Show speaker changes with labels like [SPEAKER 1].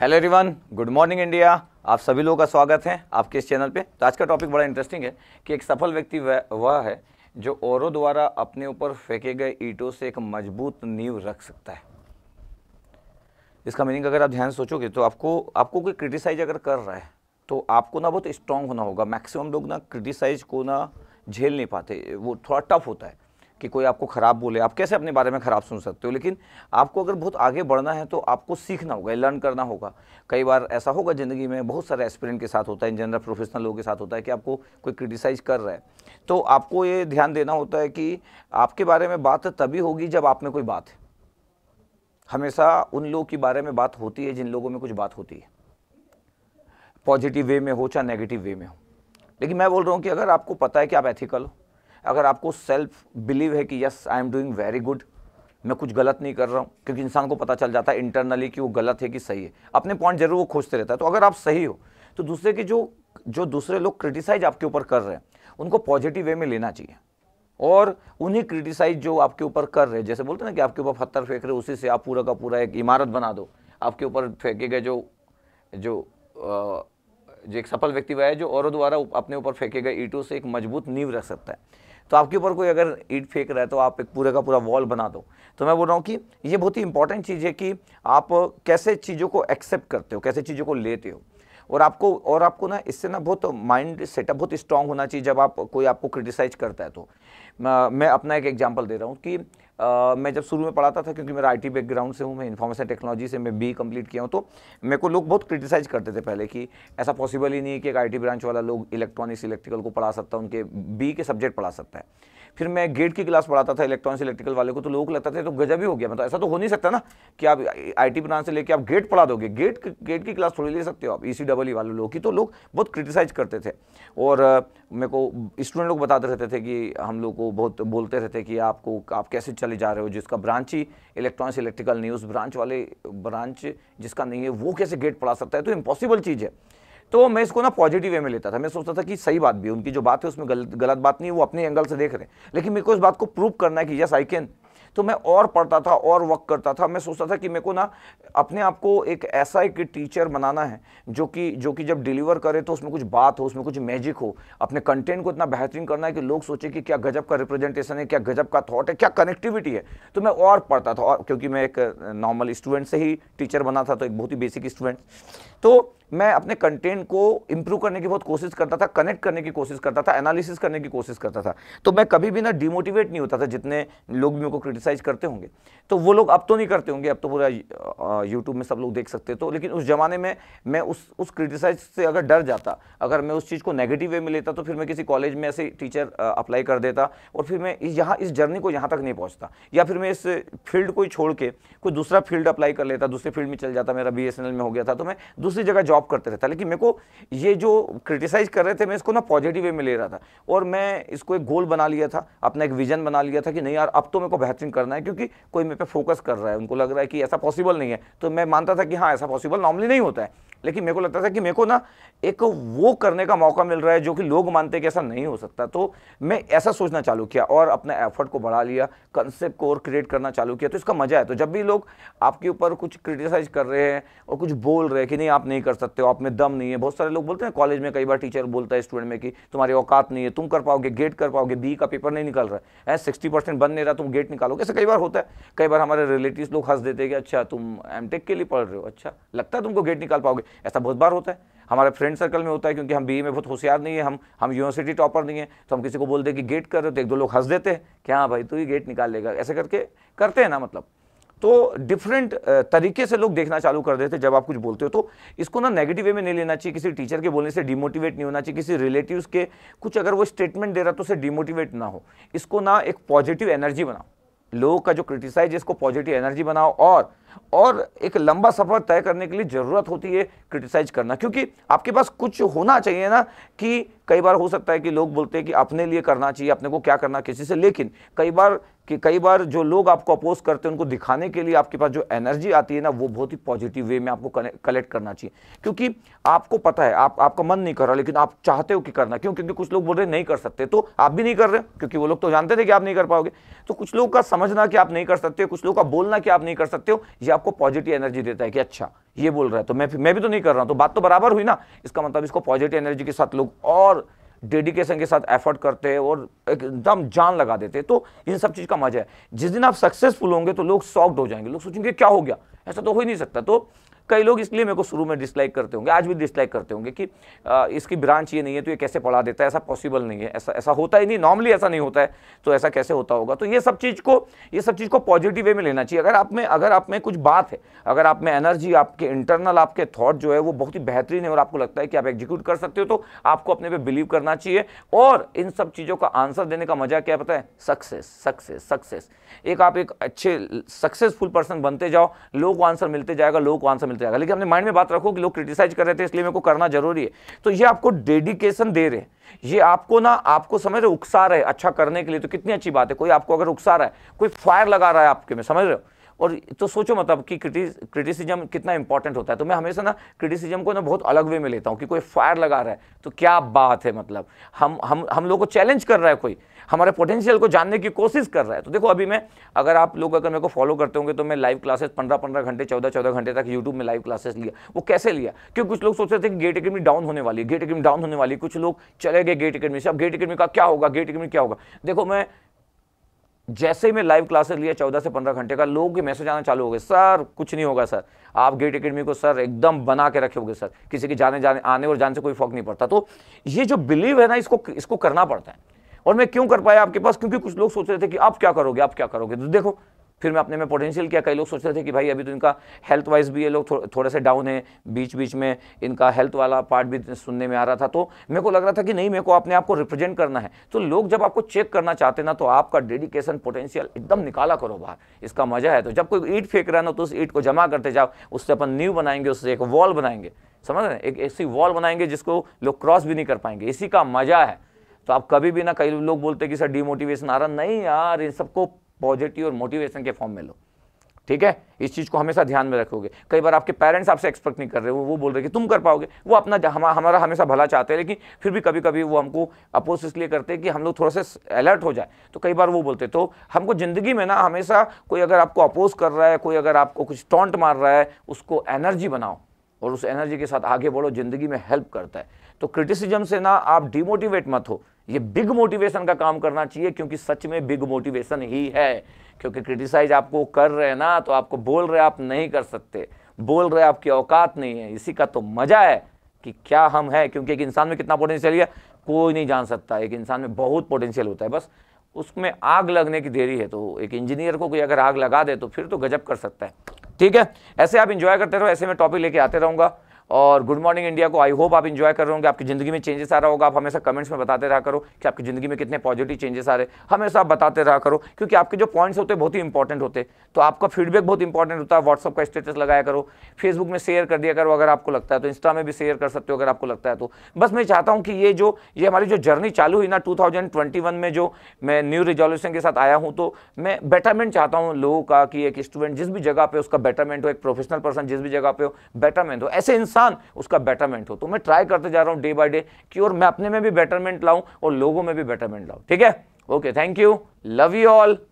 [SPEAKER 1] hello everyone good morning India आप सभी लोगों का स्वागत है आपके इस चैनल पे तो आज का टॉपिक बड़ा इंटरेस्टिंग है कि एक सफल व्यक्ति वह है जो औरों द्वारा अपने ऊपर फेंके गए ईंटों से एक मजबूत नींव रख सकता है इसका मीनिंग अगर आप ध्यान सोचोगे तो आपको आपको कोई क्रिटिसाइज अगर कर रहा है तो आपको ना बहुत स्ट्रांग होना होगा मैक्सिमम लोग ना क्रिटिसाइज को ना झेल नहीं पाते वो थोड़ा टफ होता है कि कोई आपको ख़राब बोले आप कैसे अपने बारे में ख़राब सुन सकते हो लेकिन आपको अगर बहुत आगे बढ़ना है तो आपको सीखना होगा लर्न करना होगा कई बार ऐसा होगा ज़िंदगी में बहुत सारे एक्सपीरियंट के साथ होता है इन जनरल प्रोफेशनल लोगों के साथ होता है कि आपको कोई क्रिटिसाइज़ कर रहा है तो आपको ये ध्यान देना होता है कि आपके बारे में बात तभी होगी जब आप में कोई बात है हमेशा उन लोगों के बारे में बात होती है जिन लोगों में कुछ बात होती है पॉजिटिव वे में हो चाहे नेगेटिव वे में हो लेकिन मैं बोल रहा हूँ कि अगर आपको पता है कि आप एथिकल हो अगर आपको सेल्फ बिलीव है कि yes I am doing very good मैं कुछ गलत नहीं कर रहा हूँ क्योंकि इंसान को पता चल जाता है इंटरनली कि वो गलत है कि सही है अपने पॉइंट जरूर वो खोजते रहता है तो अगर आप सही हो तो दूसरे के जो जो दूसरे लोग क्रिटिसाइज आपके ऊपर कर रहे हैं उनको पॉजिटिव वे में लेना चाहिए और उन्हीं क्रिटिसाइज जो आपके ऊपर कर रहे हैं जैसे बोलते ना कि आपके ऊपर पत्थर फेंक रहे उसी से आप पूरा का पूरा एक इमारत बना दो आपके ऊपर फेंके गए जो जो जो एक सफल व्यक्ति वह है जो औरों द्वारा अपने ऊपर फेंके गए ईंटों से एक मजबूत नींव रख सकता है तो आपके ऊपर कोई अगर ईट फेंक रहा है तो आप एक पूरे का पूरा वॉल बना दो तो मैं बोल रहा हूँ कि ये बहुत ही इंपॉर्टेंट चीज़ है कि आप कैसे चीज़ों को एक्सेप्ट करते हो कैसे चीज़ों को लेते हो और आपको और आपको ना इससे ना बहुत माइंड सेटअप बहुत स्ट्रांग होना चाहिए जब आप कोई आपको क्रिटिसाइज करता है तो मैं अपना एक एग्जाम्पल दे रहा हूँ कि आ, मैं जब शुरू में पढ़ाता था क्योंकि मेरा आईटी बैकग्राउंड से हूँ मैं इन्फॉर्मेशन टेक्नोलॉजी से मैं बी कंप्लीट किया हूँ तो मेरे को लोग बहुत क्रिटिसाइज करते थे पहले कि ऐसा पॉसिबल ही नहीं है कि एक आईटी ब्रांच वाला लोग इलेक्ट्रॉनिक्स इलेक्ट्रिकल को पढ़ा सकता है उनके बी के सब्जेक्ट पढ़ा सकता है फिर मैं गेट की क्लास पढ़ाता था इलेक्ट्रॉनिक्स इलेक्ट्रिकल वाले को तो लोग लगता था तो गजब ही हो गया मतलब ऐसा तो हो नहीं सकता ना कि आप टी ब्रांच से लेकर आप गेट पढ़ा दोगे गेट गेट की क्लास थोड़ी ले सकते हो आप ई सी डबल ई वाले लोग की तो लोग बहुत क्रिटिसाइज करते थे और मेरे को स्टूडेंट लोग बताते रहते थे कि हम लोग को बहुत बोलते रहते कि आपको आप कैसे चले वाले जा रहे हो जिसका ब्रांच ही इलेक्ट्रॉनिक्स इलेक्ट्रिकल न्यूज़ ब्रांच वाले ब्रांच जिसका नहीं है वो कैसे गेट पढ़ा सकता है तो इम्पॉसिबल चीज़ है तो मैं इसको ना पॉजिटिव वे में लेता था मैं सोचता था कि सही बात भी उनकी जो बात है उसमें गलत गलत बात नहीं है वो अपने एंगल से देख रहे हैं लेकिन मेरे को इस बात को प्रूव करना है कि यस आई कैन तो मैं और पढ़ता था और वक्त करता था मैं सोचता था कि मेरे को ना अपने आप को एक ऐसा एक टीचर बनाना है जो कि जो कि जब डिलीवर करे तो उसमें कुछ बात हो उसमें कुछ मैजिक हो अपने कंटेंट को इतना बेहतरीन करना है कि लोग सोचे कि क्या गजब का रिप्रेजेंटेशन है क्या गजब का थॉट है क्या कनेक्टिविटी है तो मैं और पढ़ता था और क्योंकि मैं एक नॉर्मल स्टूडेंट से ही टीचर बना था तो एक बहुत ही बेसिक स्टूडेंट तो मैं अपने कंटेंट को इम्प्रूव करने की बहुत कोशिश करता था कनेक्ट करने की कोशिश करता था एनालिसिस करने की कोशिश करता था तो मैं कभी भी ना डिमोटिवेट नहीं होता था जितने लोग मेरे को क्रिटिसाइज करते होंगे तो वो लोग अब तो नहीं करते होंगे अब तो पूरा यूट्यूब में सब लोग देख सकते तो लेकिन उस ज़माने में मैं उस उस क्रिटिसाइज से अगर डर जाता अगर मैं उस चीज़ को नेगेटिव वे में लेता तो फिर मैं किसी कॉलेज में ऐसे टीचर अप्लाई कर देता और फिर मैं यहाँ इस जर्नी को यहाँ तक नहीं पहुँचता या फिर मैं इस फील्ड को ही छोड़ के कोई दूसरा फील्ड अप्लाई कर लेता दूसरे फील्ड में चल जाता मेरा बी में हो गया था तो मैं दूसरी जगह जॉब ड्रॉप करते रहता लेकिन मेरे को ये जो क्रिटिसाइज कर रहे थे मैं इसको ना पॉजिटिव वे में ले रहा था और मैं इसको एक गोल बना लिया था अपना एक विजन बना लिया था कि नहीं यार अब तो मेरे को बेहतरीन करना है क्योंकि कोई मेरे पे फोकस कर रहा है उनको लग रहा है कि ऐसा पॉसिबल नहीं है तो मैं मानता था कि हाँ ऐसा पॉसिबल नॉर्मली नहीं होता है लेकिन मेरे को लगता था कि मेरे को ना एक वो करने का मौका मिल रहा है जो कि लोग मानते हैं कि ऐसा नहीं हो सकता तो मैं ऐसा सोचना चालू किया और अपना एफर्ट को बढ़ा लिया कंसेप्ट को और क्रिएट करना चालू किया तो इसका मजा है तो जब भी लोग आपके ऊपर कुछ क्रिटिसाइज कर रहे हैं और कुछ बोल रहे हैं कि नहीं आप नहीं कर सकते हो आप में दम नहीं है बहुत सारे लोग बोलते हैं कॉलेज में कई बार टीचर बोलता है स्टूडेंट में कि तुम्हारी औकात नहीं है तुम कर पाओगे गेट कर पाओगे बी का पेपर नहीं निकल रहा है सिक्सटी परसेंट बन नहीं रहा तुम तो गेट निकालोगे ऐसा कई बार होता है कई बार हमारे रिलेटिव लोग हंस देते हैं कि अच्छा तुम एम के लिए पढ़ रहे हो अच्छा लगता है तुमको गेट निकाल पाओगे ऐसा बहुत बार होता है हमारे फ्रेंड सर्कल में होता है क्योंकि हम बी में बहुत होशियार नहीं है हम हम यूनिवर्सिटी टॉपर नहीं है तो हम किसी को बोलते कि गेट कर रहे हो तो एक दो लोग हंस देते हैं कि हाँ भाई तू ही गेट निकाल लेगा ऐसे करके करते हैं ना मतलब तो डिफरेंट तरीके से लोग देखना चालू कर देते जब आप कुछ बोलते हो तो इसको ना नेगेटिव वे में नहीं लेना चाहिए किसी टीचर के बोलने से डिमोटिवेट नहीं होना चाहिए किसी रिलेटिव्स के कुछ अगर वो स्टेटमेंट दे रहा तो उसे डिमोटिवेट ना हो इसको ना एक पॉजिटिव एनर्जी बनाओ लोगों का जो क्रिटिसाइज इसको पॉजिटिव एनर्जी बनाओ और और एक लंबा सफ़र तय करने के लिए ज़रूरत होती है क्रिटिसाइज करना क्योंकि आपके पास कुछ होना चाहिए ना कि कई बार हो सकता है कि लोग बोलते हैं कि अपने लिए करना चाहिए अपने को क्या करना किसी से लेकिन कई बार कि कई बार जो लोग आपको अपोज करते हैं उनको दिखाने के लिए आपके पास जो एनर्जी आती है ना वो बहुत ही पॉजिटिव वे में आपको कलेक्ट करना चाहिए क्योंकि आपको पता है आप आपका मन नहीं कर रहा लेकिन आप चाहते हो कि करना क्यों क्योंकि कुछ लोग बोल रहे नहीं कर सकते तो आप भी नहीं कर रहे क्योंकि वो लोग तो जानते थे कि आप नहीं कर पाओगे तो कुछ लोग का समझना कि आप नहीं कर सकते हो कुछ लोग का बोलना कि आप नहीं कर सकते हो ये आपको पॉजिटिव एनर्जी देता है कि अच्छा ये बोल रहा है तो मैं मैं भी तो नहीं कर रहा तो बात तो बराबर हुई ना इसका मतलब इसको पॉजिटिव एनर्जी के साथ लोग और डेडिकेशन के साथ एफर्ट करते हैं और एकदम जान लगा देते हैं तो इन सब चीज़ का मजा है जिस दिन आप सक्सेसफुल होंगे तो लोग सॉफ्ट हो जाएंगे लोग सोचेंगे क्या हो गया ऐसा तो हो ही नहीं सकता तो कई लोग इसलिए मेरे को शुरू में डिसलाइक करते होंगे आज भी डिसलाइक करते होंगे कि आ, इसकी ब्रांच ये नहीं है तो ये कैसे पढ़ा देता है ऐसा पॉसिबल नहीं है ऐसा ऐसा होता ही नहीं नॉर्मली ऐसा नहीं होता है तो ऐसा कैसे होता होगा तो ये सब चीज़ को ये सब चीज़ को पॉजिटिव वे में लेना चाहिए अगर आप में अगर आप में कुछ बात है अगर आप में एनर्जी आपके इंटरनल आपके थॉट जो है वो बहुत ही बेहतरीन है और आपको लगता है कि आप एग्जीक्यूट कर सकते हो तो आपको अपने पर बिलीव करना चाहिए और इन सब चीज़ों का आंसर देने का मजा क्या पता है सक्सेस सक्सेस सक्सेस एक आप एक अच्छे सक्सेसफुल पर्सन बनते जाओ लोग को आंसर मिलते जाएगा लोग को आंसर मिलते जाएगा लेकिन अपने माइंड में बात रखो कि लोग क्रिटिसाइज कर रहे थे इसलिए मेरे को करना जरूरी है तो ये आपको डेडिकेशन दे रहे ये आपको ना आपको समझ रहे उकसा रहे अच्छा करने के लिए तो कितनी अच्छी बात है कोई आपको अगर उकसा रहा है कोई फायर लगा रहा है आपके में समझ रहे हो और तो सोचो मतलब कि क्रिटिसिज्म कितना इंपॉर्टेंट होता है तो मैं हमेशा ना क्रिटिसिज्म को ना बहुत अलग वे में लेता हूँ कि कोई फायर लगा रहा है तो क्या बात है मतलब हम हम हम लोग को चैलेंज कर रहा है कोई हमारे पोटेंशियल को जानने की कोशिश कर रहा है तो देखो अभी मैं अगर आप लोग अगर मेरे को फॉलो करते होंगे तो मैं लाइव क्लासेस पंद्रह पंद्रह घंटे चौदह चौदह घंटे तक यूट्यूब में लाइव क्लासेस लिया वो कैसे लिया क्योंकि कुछ लोग सोच रहे थे कि गेट अकेडमी डाउन होने वाली है गेट अकेडमी डाउन होने वाली कुछ लोग चले गए गेट अकेडमी से अब गेट अकेडमी का क्या होगा गेट अकेडमी क्या होगा देखो मैं जैसे ही मैं लाइव क्लासेस लिया चौदह से पंद्रह घंटे का लोगों के मैसेज आना चालू हो गए सर कुछ नहीं होगा सर आप गेट अकेडमी को सर एकदम बना के रखे होगे सर किसी के जाने जाने आने और जाने से कोई फर्क नहीं पड़ता तो ये जो बिलीव है ना इसको इसको करना पड़ता है और मैं क्यों कर पाया आपके पास क्योंकि कुछ लोग सोच रहे थे कि आप क्या करोगे आप क्या करोगे तो देखो फिर मैं अपने में पोटेंशियल किया कई लोग सोचते थे कि भाई अभी तो इनका हेल्थ वाइज भी ये लोग थो, थोड़े से डाउन है बीच बीच में इनका हेल्थ वाला पार्ट भी सुनने में आ रहा था तो मेरे को लग रहा था कि नहीं मेरे को अपने आप को रिप्रेजेंट करना है तो लोग जब आपको चेक करना चाहते ना तो आपका डेडिकेशन पोटेंशियल एकदम निकाला करो बाहर इसका मजा है तो जब कोई ईट फेंक रहा ना तो उस ईट को जमा करते जाओ उससे अपन न्यू बनाएंगे उससे एक वॉल बनाएंगे समझ रहे एक ऐसी वॉल बनाएंगे जिसको लोग क्रॉस भी नहीं कर पाएंगे इसी का मजा है तो आप कभी भी ना कई लोग बोलते कि सर डीमोटिवेशन आ रहा नहीं यार इन सबको पॉजिटिव और मोटिवेशन के फॉर्म में लो ठीक है इस चीज़ को हमेशा ध्यान में रखोगे कई बार आपके पेरेंट्स आपसे एक्सपेक्ट नहीं कर रहे वो वो बोल रहे कि तुम कर पाओगे वो अपना हमा, हमारा हमेशा भला चाहते हैं लेकिन फिर भी कभी कभी वो हमको अपोज इसलिए करते हैं कि हम लोग थोड़ा सा अलर्ट हो जाए तो कई बार वो बोलते तो हमको ज़िंदगी में ना हमेशा कोई अगर आपको अपोज कर रहा है कोई अगर आपको कुछ टॉन्ट मार रहा है उसको एनर्जी बनाओ और उस एनर्जी के साथ आगे बढ़ो ज़िंदगी में हेल्प करता है तो क्रिटिसिजम से ना आप डिमोटिवेट मत हो ये बिग मोटिवेशन का काम करना चाहिए क्योंकि सच में बिग मोटिवेशन ही है क्योंकि क्रिटिसाइज आपको कर रहे हैं ना तो आपको बोल रहे आप नहीं कर सकते बोल रहे आपकी औकात नहीं है इसी का तो मज़ा है कि क्या हम हैं क्योंकि एक इंसान में कितना पोटेंशियल है कोई नहीं जान सकता एक इंसान में बहुत पोटेंशियल होता है बस उसमें आग लगने की देरी है तो एक इंजीनियर को कोई अगर आग लगा दे तो फिर तो गजब कर सकता है ठीक है ऐसे आप इंजॉय करते रहो ऐसे में टॉपिक लेके आते रहूंगा और गुड मॉर्निंग इंडिया को आई होप आप इंजॉय कर रहे होंगे आपकी ज़िंदगी में चेंजेस आ रहा होगा आप हमेशा कमेंट्स में बताते रहा करो कि आपकी ज़िंदगी में कितने पॉजिटिव चेंजेस आ रहे हैं हमेशा आप बताते रहा करो क्योंकि आपके जो पॉइंट्स होते हैं बहुत ही इंपॉर्टेंट होते तो आपका फीडबैक बहुत इंपॉर्टेंट होता है व्हाट्सअप का स्टेटस लगाया करो फेसबुक में शेयर कर दिया करो अगर आपको लगता है तो इंस्टा में भी शेयर कर सकते हो अगर आपको लगता है तो बस मैं चाहता हूँ कि ये जो ये हमारी जो जर्नी चालू हुई ना टू में जो मैं न्यू रिजोल्यूशन के साथ आया हूँ तो मैं बेटरमेंट चाहता हूँ लोगों का कि एक स्टूडेंट जिस भी जगह पर उसका बेटरमेंट हो एक प्रोफेशनल पर्सन जिस भी जगह पर हो बेटरमेंट हो ऐसे इंसान इंसान उसका बेटरमेंट हो तो मैं ट्राई करते जा रहा हूँ डे बाय डे कि और मैं अपने में भी बेटरमेंट लाऊं और लोगों में भी बेटरमेंट लाऊं ठीक है okay thank you love you all